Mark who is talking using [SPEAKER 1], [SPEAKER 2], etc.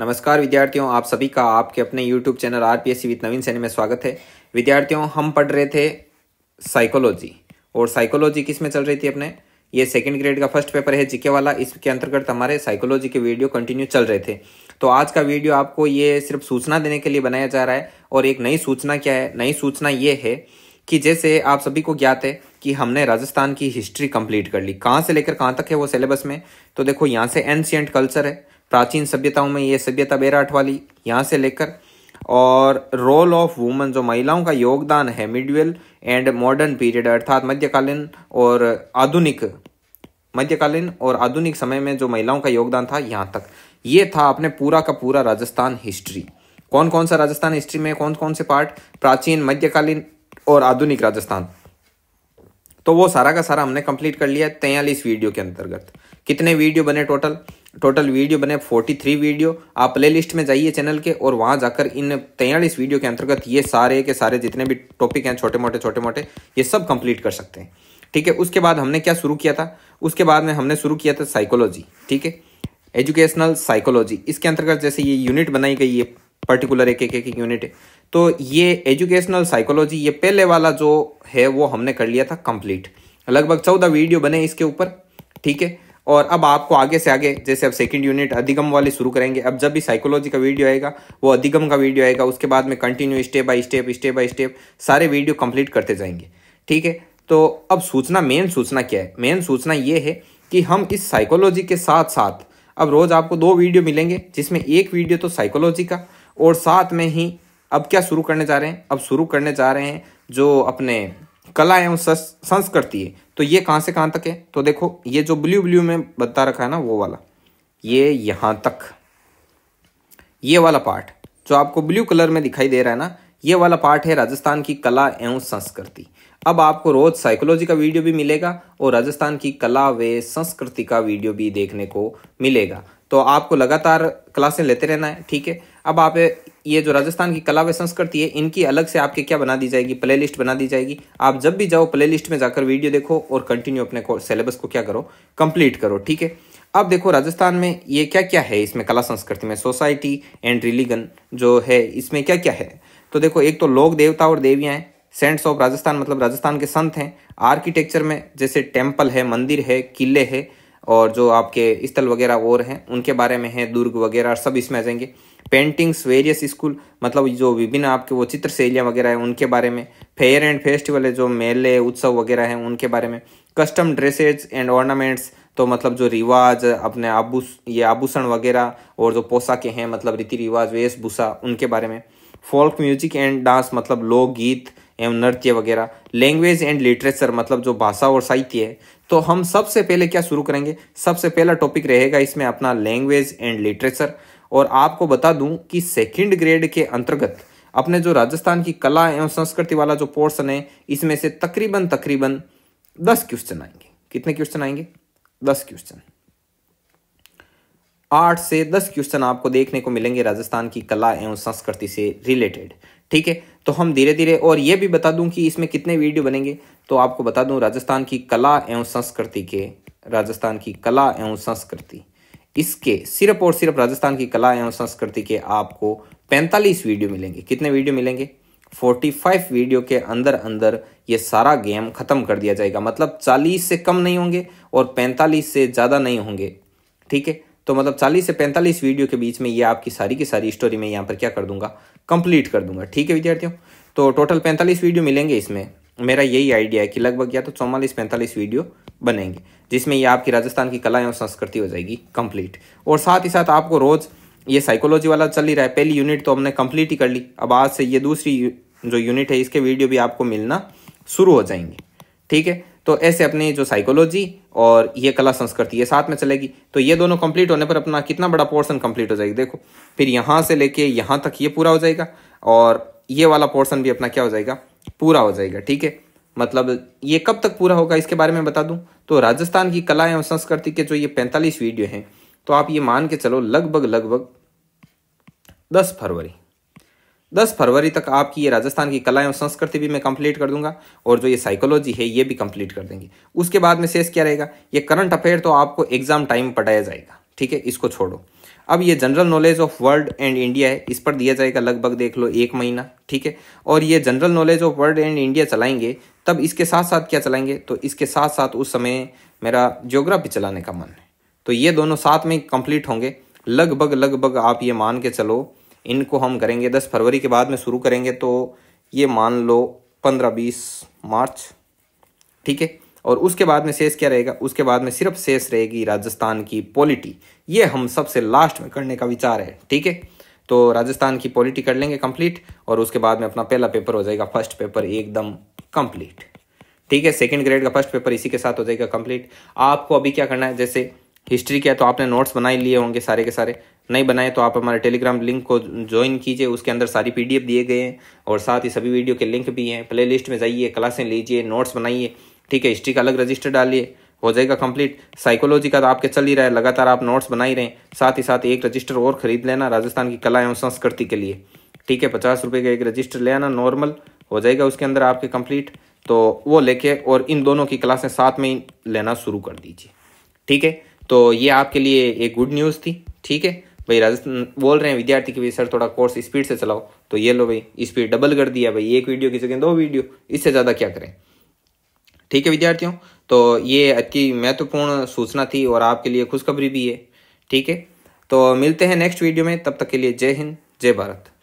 [SPEAKER 1] नमस्कार विद्यार्थियों आप सभी का आपके अपने YouTube channel R P S C with Naveen Saini में स्वागत है विद्यार्थियों हम पढ़ रहे थे साइकोलॉजी और साइकोलॉजी किस में चल रही थी अपने ये सेकंड ग्रेड का फर्स्ट पेपर है जीके वाला इसके अंतर्गत हमारे साइकोलॉजी के वीडियो कंटिन्यू चल रहे थे तो आज का वीडियो आपको ये सिर्फ सूचना देने के लिए बनाया जा रहा है और एक नई सूचना क्या है नई सूचना ये है कि जैसे आप सभी को ज्ञात है कि हमने राजस्थान की हिस्ट्री कंप्लीट कर ली कहाँ से लेकर कहाँ तक है वो सिलेबस में तो देखो यहाँ से एंशियंट कल्चर है प्राचीन सभ्यताओं में ये सभ्यता बेराठ वाली यहाँ से लेकर और रोल ऑफ वुमेन जो महिलाओं का योगदान है मिडवेल एंड मॉडर्न पीरियड अर्थात मध्यकालीन और आधुनिक मध्यकालीन और आधुनिक समय में जो महिलाओं का योगदान था यहाँ तक ये था अपने पूरा का पूरा राजस्थान हिस्ट्री कौन कौन सा राजस्थान हिस्ट्री में कौन कौन से पार्ट प्राचीन मध्यकालीन और आधुनिक राजस्थान तो वो सारा का सारा हमने कंप्लीट कर लिया तैयलीस वीडियो के अंतर्गत कितने वीडियो बने टोटल टोटल वीडियो बने 43 वीडियो आप प्ले लिस्ट में जाइए चैनल के और वहाँ जाकर इन तैयारी वीडियो के अंतर्गत ये सारे के सारे जितने भी टॉपिक हैं छोटे मोटे छोटे मोटे ये सब कंप्लीट कर सकते हैं ठीक है उसके बाद हमने क्या शुरू किया था उसके बाद में हमने शुरू किया था साइकोलॉजी ठीक है एजुकेशनल साइकोलॉजी इसके अंतर्गत जैसे ये यूनिट बनाई गई है पर्टिकुलर एक एक एक यूनिट तो ये एजुकेशनल साइकोलॉजी ये पहले वाला जो है वो हमने कर लिया था कंप्लीट लगभग चौदह वीडियो बने इसके ऊपर ठीक है और अब आपको आगे से आगे जैसे अब सेकंड यूनिट अधिगम वाले शुरू करेंगे अब जब भी साइकोलॉजी का वीडियो आएगा वो अधिगम का वीडियो आएगा उसके बाद में continue step by step step by step सारे वीडियो कंप्लीट करते जाएंगे ठीक है तो अब सूचना मेन सूचना क्या है मेन सूचना ये है कि हम इस साइकोलॉजी के साथ साथ अब रोज़ आपको दो वीडियो मिलेंगे जिसमें एक वीडियो तो साइकोलॉजी का और साथ में ही अब क्या शुरू करने जा रहे हैं अब शुरू करने जा रहे हैं जो अपने कला एवं संस्कृति है तो ये कहाँ से कहाँ तक है तो देखो ये जो ब्लू ब्लू में बता रखा है ना वो वाला ये यहाँ तक ये वाला पार्ट जो आपको ब्लू कलर में दिखाई दे रहा है ना ये वाला पार्ट है राजस्थान की कला एवं संस्कृति अब आपको रोज साइकोलॉजी का वीडियो भी मिलेगा और राजस्थान की कला व संस्कृति का वीडियो भी देखने को मिलेगा तो आपको लगातार क्लासें लेते रहना है ठीक है अब आप ये जो राजस्थान की कला व संस्कृति है इनकी अलग से आपके क्या बना दी जाएगी प्ले लिस्ट बना दी जाएगी आप जब भी जाओ प्ले लिस्ट में जाकर वीडियो देखो और कंटिन्यू अपने सिलेबस को क्या करो कंप्लीट करो ठीक है अब देखो राजस्थान में ये क्या क्या है इसमें कला संस्कृति में सोसाइटी एंड रिलीगन जो है इसमें क्या क्या है तो देखो एक तो लोक देवता और देवियाँ हैं सेंट्स ऑफ राजस्थान मतलब राजस्थान के संत हैं आर्किटेक्चर में जैसे टेम्पल है मंदिर है किले है और जो आपके स्थल वगैरह और हैं उनके बारे में है दुर्ग वगैरह सब इसमें आ जाएंगे पेंटिंग्स वेरियस स्कूल मतलब जो विभिन्न आपके वो चित्र शैलियाँ वगैरह हैं उनके बारे में फेयर एंड फेस्टिवल है जो मेले उत्सव वगैरह हैं उनके बारे में कस्टम ड्रेसेज एंड ऑर्नामेंट्स तो मतलब जो रिवाज अपने आबू ये आभूषण वगैरह और जो पोशाकें हैं मतलब रीति रिवाज वेशभूषा उनके बारे में फोल्क म्यूजिक एंड डांस मतलब लोकगीत एवं नृत्य वगैरह लैंग्वेज एंड लिटरेचर मतलब जो भाषा और साहित्य है तो हम सबसे पहले क्या शुरू करेंगे सबसे पहला टॉपिक रहेगा इसमें अपना लैंग्वेज एंड लिटरेचर और आपको बता दूं कि सेकंड ग्रेड के अंतर्गत अपने जो राजस्थान की कला एवं संस्कृति वाला जो पोर्सन है इसमें से तकरीबन तकरीबन दस क्वेश्चन आएंगे कितने क्वेश्चन आएंगे दस क्वेश्चन आठ से दस क्वेश्चन आपको देखने को मिलेंगे राजस्थान की कला एवं संस्कृति से रिलेटेड ठीक है तो हम धीरे धीरे और ये भी बता दूं कि इसमें कितने वीडियो बनेंगे तो आपको बता दूं राजस्थान की कला एवं संस्कृति के राजस्थान की कला एवं संस्कृति इसके सिर्फ और सिर्फ राजस्थान की कला एवं संस्कृति के आपको 45 वीडियो मिलेंगे कितने वीडियो मिलेंगे 45 वीडियो के अंदर अंदर ये सारा गेम खत्म कर दिया जाएगा मतलब चालीस से कम नहीं होंगे और पैंतालीस से ज़्यादा नहीं होंगे ठीक है तो मतलब 40 से 45 वीडियो के बीच में ये आपकी सारी की सारी स्टोरी मैं यहाँ पर क्या कर दूंगा कंप्लीट कर दूंगा ठीक है विद्यार्थियों तो टोटल 45 वीडियो मिलेंगे इसमें मेरा यही आइडिया है कि लगभग या तो चौवालीस पैंतालीस वीडियो बनेंगे जिसमें ये आपकी राजस्थान की कलाएं और संस्कृति हो जाएगी कंप्लीट और साथ ही साथ आपको रोज़ ये साइकोलॉजी वाला चल ही रहा है पहली यूनिट तो हमने कंप्लीट ही कर ली अब आज से ये दूसरी जो यूनिट है इसके वीडियो भी आपको मिलना शुरू हो जाएंगे ठीक है तो ऐसे अपनी जो साइकोलॉजी और ये कला संस्कृति ये साथ में चलेगी तो ये दोनों कंप्लीट होने पर अपना कितना बड़ा पोर्शन कंप्लीट हो जाएगी देखो फिर यहाँ से लेके यहाँ तक ये पूरा हो जाएगा और ये वाला पोर्शन भी अपना क्या हो जाएगा पूरा हो जाएगा ठीक है मतलब ये कब तक पूरा होगा इसके बारे में बता दूं तो राजस्थान की कला एवं संस्कृति के जो ये पैंतालीस वीडियो हैं तो आप ये मान के चलो लगभग लगभग दस फरवरी दस फरवरी तक आपकी ये राजस्थान की कला एवं संस्कृति भी मैं कंप्लीट कर दूंगा और जो ये साइकोलॉजी है ये भी कंप्लीट कर देंगे उसके बाद में शेष क्या रहेगा ये करंट अफेयर तो आपको एग्जाम टाइम पटाया जाएगा ठीक है इसको छोड़ो अब ये general knowledge of world and India है इस पर दिया जाएगा लगभग देख लो एक महीना ठीक है और ये general knowledge of world and India चलाएंगे तब इसके साथ साथ क्या चलाएंगे तो इसके साथ साथ उस समय मेरा ज्योग्राफी चलाने का मन है तो ये दोनों साथ में कंप्लीट होंगे लगभग लगभग आप ये मान के चलो इनको हम करेंगे दस फरवरी के बाद में शुरू करेंगे तो ये मान लो पंद्रह बीस मार्च ठीक है और उसके बाद में शेष क्या रहेगा उसके बाद में सिर्फ शेष रहेगी राजस्थान की पॉलिटी ये हम सबसे लास्ट में करने का विचार है ठीक है तो राजस्थान की पॉलिटी कर लेंगे कंप्लीट और उसके बाद में अपना पहला पेपर हो जाएगा फर्स्ट पेपर एकदम कंप्लीट ठीक है सेकंड ग्रेड का फर्स्ट पेपर इसी के साथ हो जाएगा कंप्लीट आपको अभी क्या करना है जैसे हिस्ट्री क्या है तो आपने नोट्स बनाई लिए होंगे सारे के सारे नहीं बनाए तो आप हमारे टेलीग्राम लिंक को ज्वाइन कीजिए उसके अंदर सारी पीडीएफ दिए गए हैं और साथ ही सभी वीडियो के लिंक भी हैं प्लेलिस्ट में जाइए क्लासें लीजिए नोट्स बनाइए ठीक है हिस्ट्री का अलग रजिस्टर डालिए हो जाएगा कंप्लीट साइकोलॉजी का तो आपके चल ही रहा है लगातार आप नोट्स बना ही रहे साथ ही साथ एक रजिस्टर और खरीद लेना राजस्थान की कला एवं संस्कृति के लिए ठीक है पचास रुपये का एक रजिस्टर ले आना नॉर्मल हो जाएगा उसके अंदर आपके कंप्लीट तो वो लेके और इन दोनों की क्लासें साथ में ही लेना शुरू कर दीजिए ठीक है तो ये आपके लिए एक गुड न्यूज़ थी ठीक है भाई राजस्थान बोल रहे हैं विद्यार्थी कि भाई सर थोड़ा कोर्स स्पीड से चलाओ तो ये लो भाई स्पीड डबल कर दिया भाई एक वीडियो की जगह दो वीडियो इससे ज़्यादा क्या करें ठीक है विद्यार्थियों तो ये अति महत्वपूर्ण सूचना थी और आपके लिए खुशखबरी भी है ठीक है तो मिलते हैं नेक्स्ट वीडियो में तब तक के लिए जय हिंद जय भारत